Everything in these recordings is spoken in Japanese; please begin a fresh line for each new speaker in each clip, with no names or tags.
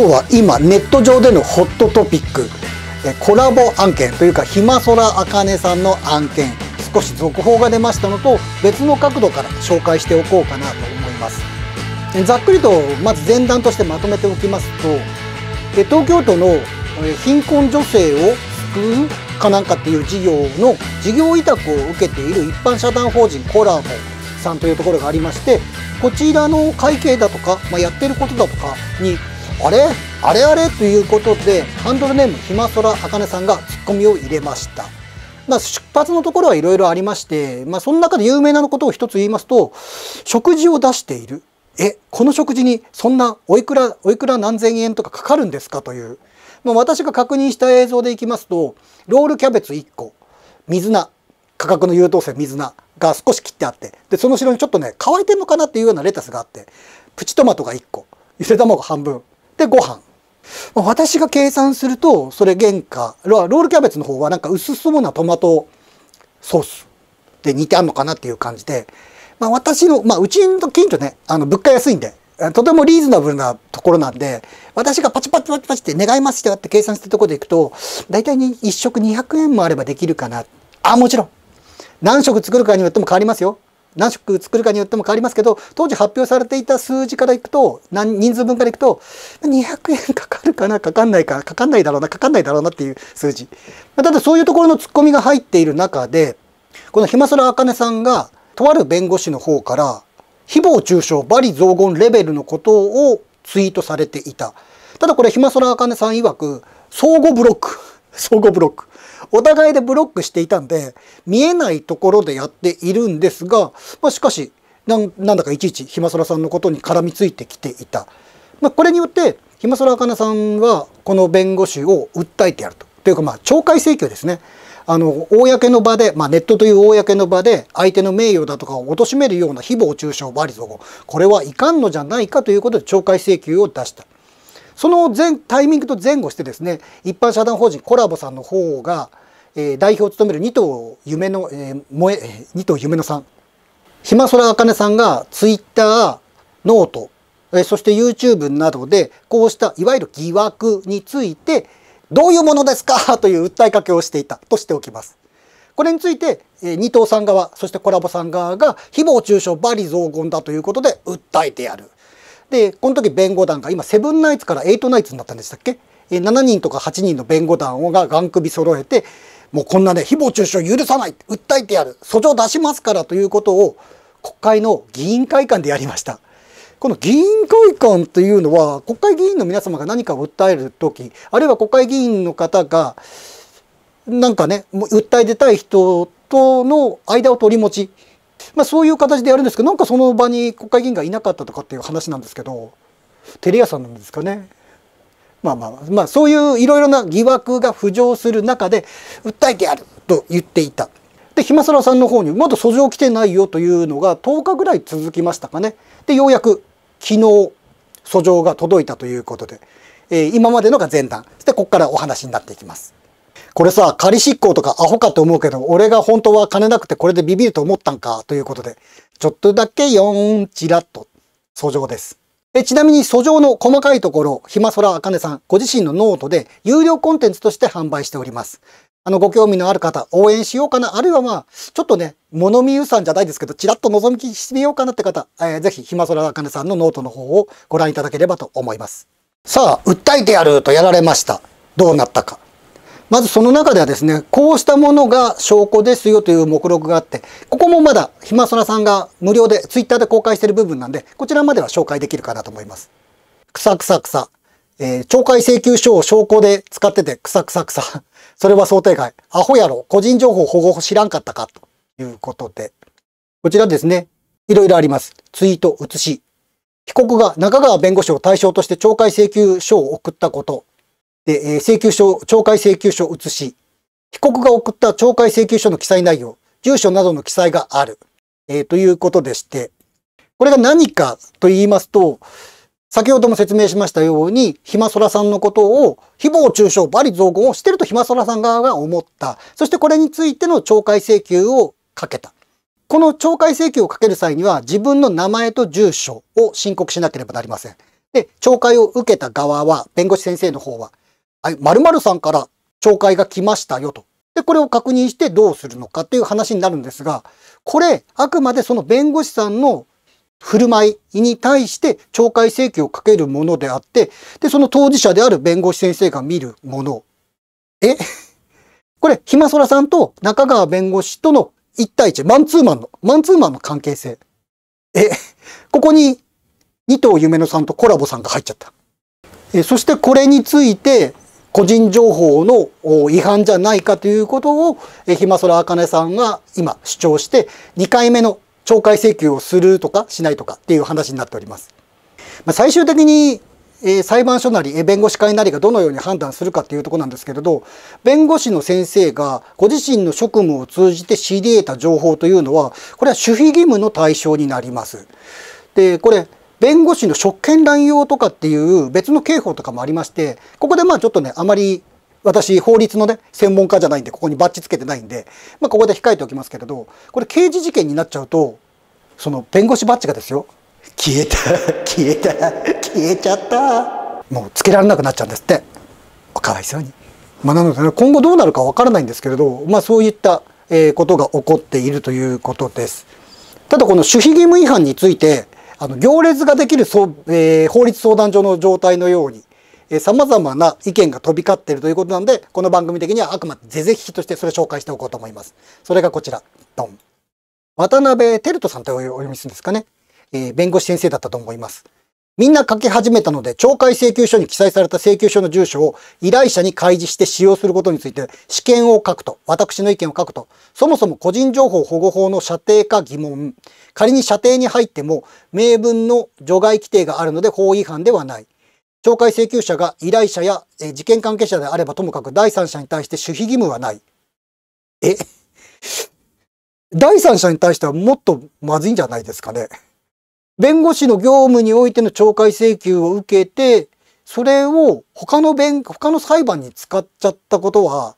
今日は今ネット上でのホットトピックコラボ案件というかひまそらあかねさんの案件少し続報が出ましたのと別の角度から紹介しておこうかなと思いますざっくりとまず前段としてまとめておきますと東京都の貧困女性を救うかなんかっていう事業の事業委託を受けている一般社団法人コラボさんというところがありましてこちらの会計だとか、まあ、やってることだとかにあれあれあれということでハンドルネームひまそらあかねさんがツッコミを入れました。まあ、出発のところはいろいろありまして、まあ、その中で有名なことを一つ言いますと食事を出しているえこの食事にそんなおいくらおいくら何千円とかかかるんですかという、まあ、私が確認した映像でいきますとロールキャベツ1個水菜価格の優等生水菜が少し切ってあってでその後ろにちょっとね乾いてんのかなっていうようなレタスがあってプチトマトが1個ゆで卵半分で、ご飯。私が計算すると、それ原価、ロールキャベツの方はなんか薄そうなトマトソースで煮てあんのかなっていう感じで、まあ私の、まあうちの近所ね、あの物価安いんで、とてもリーズナブルなところなんで、私がパチパチパチパチって願いますってって計算したところでいくと、大体に1食200円もあればできるかな。あ、もちろん。何食作るかによっても変わりますよ。何色作るかによっても変わりますけど当時発表されていた数字からいくと何人数分からいくと200円かかるかなかかんないかかかんないだろうなかかんないだろうなっていう数字ただそういうところのツッコミが入っている中でこの暇空あかねさんがとある弁護士の方から誹謗中傷罵詈雑言レベルのことをツイートされていたただこれ暇空あかねさん曰く相互ブロック相互ブロックお互いでブロックしていたんで、見えないところでやっているんですが、まあ、しかしななんだかいちいちひまそらさんのことに絡みついてきていた。まあ、これによって、ひまそらあかなさんは、この弁護士を訴えてやると。というか、まあ、懲戒請求ですね。あの公の場で、まあ、ネットという公の場で相手の名誉だとかを貶めるような誹謗中傷罵詈雑言これはいかんのじゃないかということで懲戒請求を出した。その前タイミングと前後してですね一般社団法人コラボさんの方が、えー、代表を務める二頭夢の、えー、萌え二頭夢のさん島空あかねさんがツイッターノート、えー、そして YouTube などでこうしたいわゆる疑惑についてどういうものですか という訴えかけをしていたとしておきます。これについて、えー、二頭さん側そしてコラボさん側が誹謗中傷罵詈雑言だということで訴えてやる。で、この時弁護団が今セブンナイツからエイトナイツになったんでしたっけ7人とか8人の弁護団が眼首揃えてもうこんなね誹謗中傷許さない訴えてやる訴状出しますからということを国会の議員会館でやりましたこの議員会館というのは国会議員の皆様が何かを訴える時あるいは国会議員の方がなんかね訴え出たい人との間を取り持ちまあ、そういう形でやるんですけどなんかその場に国会議員がいなかったとかっていう話なんですけどテレ屋さんなんですかね。まあまあまあそういういろいろな疑惑が浮上する中で訴えてやると言っていた。で暇空さんの方にまだ訴状来てないよというのが10日ぐらい続きましたかね。でようやく昨日訴状が届いたということで、えー、今までのが前段でここからお話になっていきます。これさ、仮執行とかアホかと思うけど、俺が本当は金なくてこれでビビると思ったんか、ということで、ちょっとだけ4ちらっと、訴状です。えちなみに訴状の細かいところ、ひまそらあかねさん、ご自身のノートで有料コンテンツとして販売しております。あの、ご興味のある方、応援しようかな、あるいはまあ、ちょっとね、物見ゆさんじゃないですけど、ちらっと覗きしてみようかなって方、えー、ぜひ、ひまそらあかねさんのノートの方をご覧いただければと思います。さあ、訴えてやるとやられました。どうなったか。まずその中ではですね、こうしたものが証拠ですよという目録があって、ここもまだひまそらさんが無料で twitter で公開している部分なんで、こちらまでは紹介できるかなと思います。くさくさくさ。えー、懲戒請求書を証拠で使ってて、くさくさくさ。それは想定外。アホやろ。個人情報保護法知らんかったか。ということで。こちらですね。いろいろあります。ツイート、写し。被告が中川弁護士を対象として懲戒請求書を送ったこと。で、えー、請求書、懲戒請求書写し、被告が送った懲戒請求書の記載内容、住所などの記載がある、えー、ということでして、これが何かと言いますと、先ほども説明しましたように、ひまそらさんのことを、誹謗中傷、罵詈雑言をしてるとひまそらさん側が思った。そしてこれについての懲戒請求をかけた。この懲戒請求をかける際には、自分の名前と住所を申告しなければなりません。で、懲戒を受けた側は、弁護士先生の方は、はい、〇〇さんから懲戒が来ましたよと。で、これを確認してどうするのかっていう話になるんですが、これ、あくまでその弁護士さんの振る舞いに対して懲戒請求をかけるものであって、で、その当事者である弁護士先生が見るもの。え これ、ひまそらさんと中川弁護士との一対一、マンツーマンの、マンツーマンの関係性。え、ここに、二藤夢乃さんとコラボさんが入っちゃった。えそしてこれについて、個人情報の違反じゃないかということを、えひまそらあかねさんが今主張して、2回目の懲戒請求をするとかしないとかっていう話になっております。まあ、最終的に、えー、裁判所なり、え弁護士会なりがどのように判断するかっていうとこなんですけれど、弁護士の先生がご自身の職務を通じて知り得た情報というのは、これは守秘義務の対象になります。で、これ、弁護士の職権乱用とかっていう別の刑法とかもありまして、ここでまあちょっとね、あまり私、法律のね、専門家じゃないんで、ここにバッチつけてないんで、まあ、ここで控えておきますけれど、これ刑事事件になっちゃうと、その弁護士バッジがですよ、消えた、消えた、消えちゃった。もうつけられなくなっちゃうんですって。かわいそうに。まあ、なので、ね、今後どうなるかわからないんですけれど、まあ、そういった、えことが起こっているということです。ただ、この守秘義務違反について、あの行列ができる、えー、法律相談所の状態のようにさまざまな意見が飛び交っているということなんでこの番組的にはあくまで是々非々としてそれを紹介しておこうと思います。それがこちらドン渡辺照人さんとお読みするんですかね、えー、弁護士先生だったと思います。みんな書き始めたので、懲戒請求書に記載された請求書の住所を依頼者に開示して使用することについて、試験を書くと、私の意見を書くと、そもそも個人情報保護法の射程か疑問、仮に射程に入っても、明文の除外規定があるので法違反ではない。懲戒請求者が依頼者や、え事件関係者であればともかく第三者に対して守秘義務はない。え 第三者に対してはもっとまずいんじゃないですかね。弁護士の業務においての懲戒請求を受けて、それを他の弁、他の裁判に使っちゃったことは、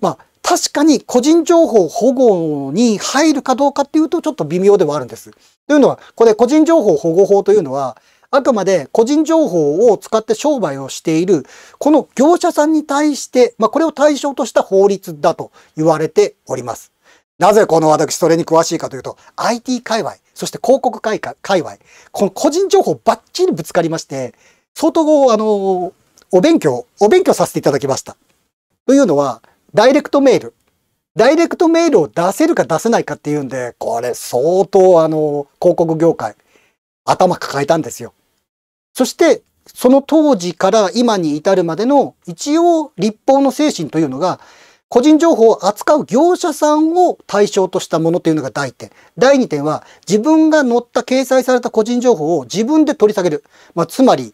まあ、確かに個人情報保護に入るかどうかっていうとちょっと微妙ではあるんです。というのは、これ個人情報保護法というのは、あくまで個人情報を使って商売をしている、この業者さんに対して、まあ、これを対象とした法律だと言われております。なぜこの私それに詳しいかというと、IT 界隈。そして広告界界隈、この個人情報ばっちりぶつかりまして、相当、あの、お勉強、お勉強させていただきました。というのは、ダイレクトメール。ダイレクトメールを出せるか出せないかっていうんで、これ相当あの、広告業界、頭抱えたんですよ。そして、その当時から今に至るまでの一応立法の精神というのが個人情報を扱う業者さんを対象としたものというのが第1点。第2点は、自分が載った掲載された個人情報を自分で取り下げる。まあ、つまり、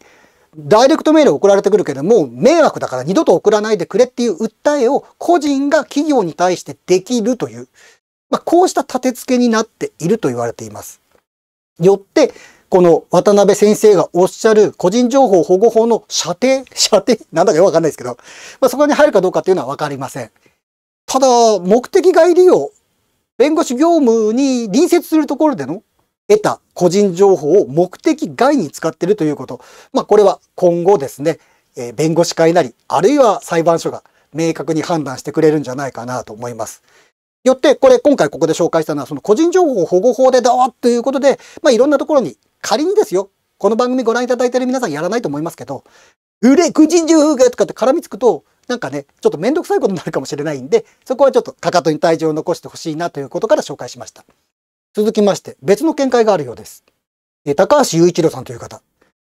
ダイレクトメール送られてくるけども、迷惑だから二度と送らないでくれっていう訴えを個人が企業に対してできるという、まあ、こうした立て付けになっていると言われています。よって、この渡辺先生がおっしゃる個人情報保護法の射程射程なんだかよくわかんないですけど、まあ、そこに入るかどうかっていうのはわかりません。ただ、目的外利用、弁護士業務に隣接するところでの得た個人情報を目的外に使っているということ。まあ、これは今後ですね、えー、弁護士会なり、あるいは裁判所が明確に判断してくれるんじゃないかなと思います。よって、これ、今回ここで紹介したのは、その個人情報保護法でだわということで、まあ、いろんなところに、仮にですよ、この番組ご覧いただいている皆さんやらないと思いますけど、売れ、個人情報がとかって絡みつくと、なんかね、ちょっとめんどくさいことになるかもしれないんで、そこはちょっとかかとに体重を残してほしいなということから紹介しました。続きまして、別の見解があるようです。え高橋雄一郎さんという方。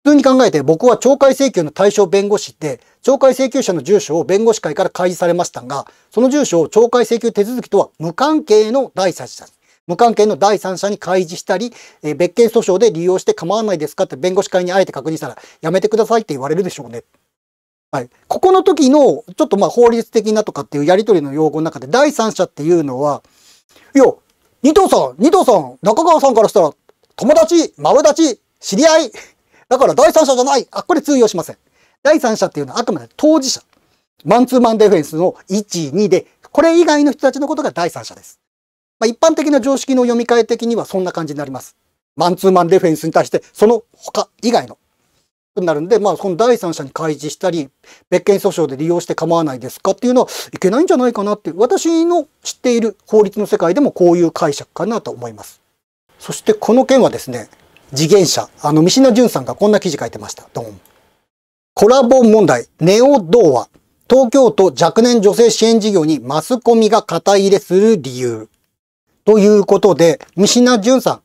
普通に考えて僕は懲戒請求の対象弁護士で、懲戒請求者の住所を弁護士会から開示されましたが、その住所を懲戒請求手続きとは無関係の第三者に、無関係の第三者に開示したり、え別件訴訟で利用して構わないですかって弁護士会にあえて確認したら、やめてくださいって言われるでしょうね。はい。ここの時の、ちょっとまあ法律的なとかっていうやりとりの用語の中で、第三者っていうのは、いや、二藤さん、二藤さん、中川さんからしたら、友達、マブダチ、知り合い。だから第三者じゃない。あ、これ通用しません。第三者っていうのはあくまで当事者。マンツーマンディフェンスの1、2で、これ以外の人たちのことが第三者です。まあ、一般的な常識の読み替え的にはそんな感じになります。マンツーマンディフェンスに対して、その他以外のになるんで、まあ、その第三者に開示したり、別件訴訟で利用して構わないですかっていうのはいけないんじゃないかなっていう、私の知っている法律の世界でもこういう解釈かなと思います。そしてこの件はですね、次元者、あの、三品淳さんがこんな記事書いてました。ドン。コラボ問題、ネオ童話、東京都若年女性支援事業にマスコミが肩入れする理由。ということで、三品淳さん、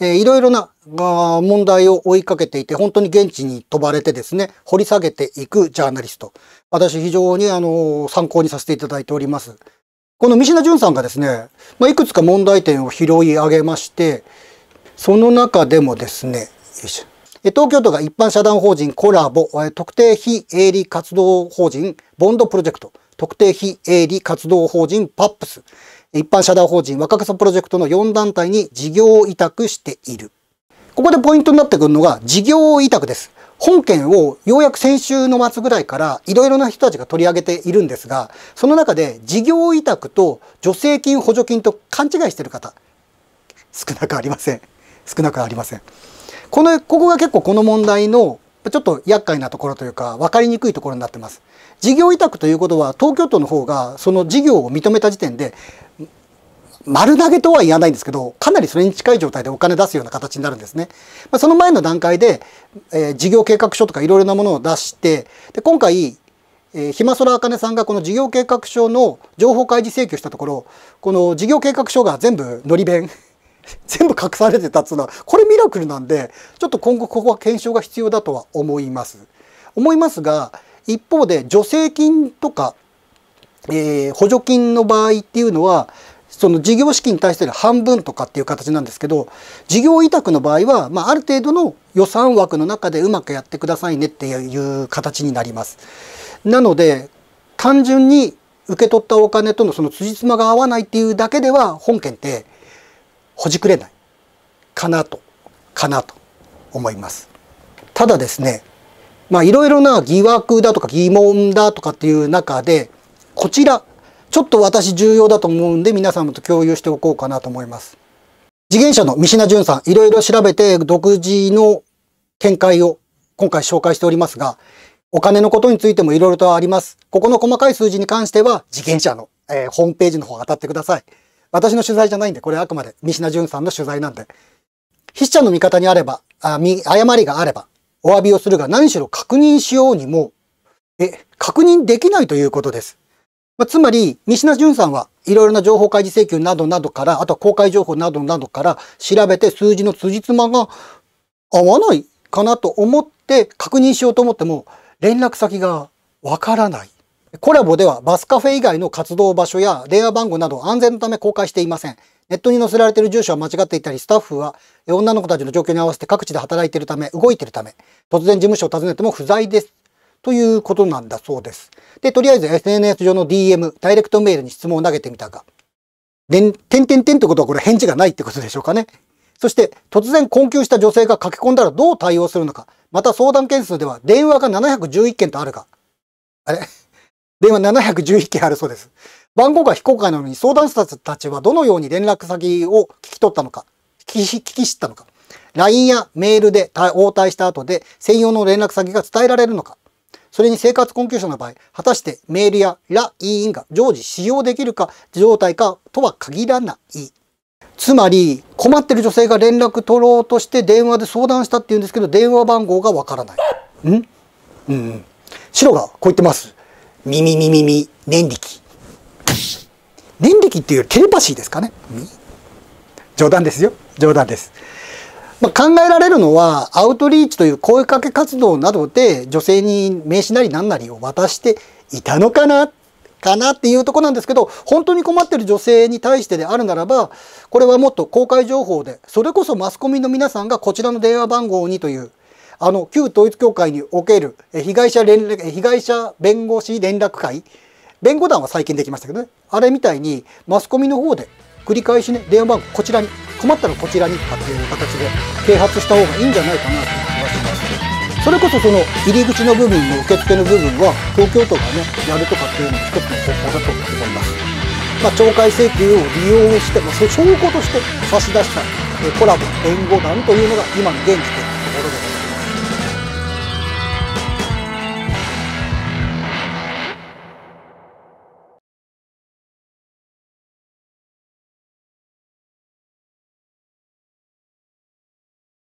えー、いろいろな問題を追いかけていて、本当に現地に飛ばれてですね、掘り下げていくジャーナリスト。私非常にあの、参考にさせていただいております。この三品淳さんがですね、まあ、いくつか問題点を拾い上げまして、その中でもですね、東京都が一般社団法人コラボ、特定非営利活動法人ボンドプロジェクト、特定非営利活動法人パップス、一般社団法人若草プロジェクトの4団体に事業を委託している。ここでポイントになってくるのが事業委託です。本件をようやく先週の末ぐらいからいろいろな人たちが取り上げているんですが、その中で事業委託と助成金補助金と勘違いしている方、少なくありません。少なくありません。この、ここが結構この問題のちょっと厄介なところというか分かりにくいところになってます。事業委託ということは東京都の方がその事業を認めた時点で丸投げとは言わないんですけどかなりそれに近い状態でお金出すような形になるんですね。まあ、その前の段階で、えー、事業計画書とかいろいろなものを出してで今回えひまそらあかねさんがこの事業計画書の情報開示請求したところこの事業計画書が全部のり弁 全部隠されてたっつうのは、これミラクルなんで、ちょっと今後ここは検証が必要だとは思います。思いますが、一方で助成金とか、えー、補助金の場合っていうのは、その事業資金に対する半分とかっていう形なんですけど事業委託の場合は、まあ、ある程度の予算枠の中でうまくやってくださいねっていう形になります。なので単純に受け取ったお金とのその辻褄が合わないっていうだけでは本件ってほじくれないかなとかなと思います。ただですねまあいろいろな疑惑だとか疑問だとかっていう中でこちらちょっと私重要だと思うんで皆様と共有しておこうかなと思います。次元社の三品淳さんいろいろ調べて独自の見解を今回紹介しておりますがお金のことについてもいろいろとあります。ここの細かい数字に関しては次元社の、えー、ホームページの方当たってください。私の取材じゃないんで、これあくまで三品淳さんの取材なんで。筆者の味方にあれば、あ誤りがあれば、お詫びをするが何しろ確認しようにも、え、確認できないということです。まあ、つまり、三品淳さんはいろいろな情報開示請求などなどから、あとは公開情報などなどから調べて数字の辻褄が合わないかなと思って確認しようと思っても、連絡先がわからない。コラボではバスカフェ以外の活動場所や電話番号など安全のため公開していません。ネットに載せられている住所は間違っていたり、スタッフは女の子たちの状況に合わせて各地で働いているため、動いているため、突然事務所を訪ねても不在です。ということなんだそうです。で、とりあえず SNS 上の DM、ダイレクトメールに質問を投げてみたが、でん、てんてんてんってことはこれ返事がないってことでしょうかね。そして、突然困窮した女性が駆け込んだらどう対応するのか。また相談件数では電話が711件とあるが、あれ電話711件あるそうです。番号が非公開なのに相談者たちはどのように連絡先を聞き取ったのか、聞き知ったのか、LINE やメールで応対した後で専用の連絡先が伝えられるのか、それに生活困窮者の場合、果たしてメールや LINE が常時使用できるか状態かとは限らない。つまり、困ってる女性が連絡取ろうとして電話で相談したって言うんですけど、電話番号がわからない。んうん、うん。白がこう言ってます。耳耳耳念力念力っていうよりテレパシーですかね冗談ですよ冗談です、まあ、考えられるのはアウトリーチという声かけ活動などで女性に名刺なり何なりを渡していたのかなかなっていうとこなんですけど本当に困ってる女性に対してであるならばこれはもっと公開情報でそれこそマスコミの皆さんがこちらの電話番号にというあの旧統一教会における被害者連被害者弁護士連絡会弁護団は最近できましたけどねあれみたいにマスコミの方で繰り返しね電話番号こちらに困ったらこちらにかっていう形で啓発した方がいいんじゃないかなという気がしますそれこそその入り口の部分の受付の部分は東京都がねやるとかっていうのも一つの方法だと思います、まあ、懲戒請求を利用して、まあ、証拠として差し出したコラボ弁護団というのが今の現時点のところです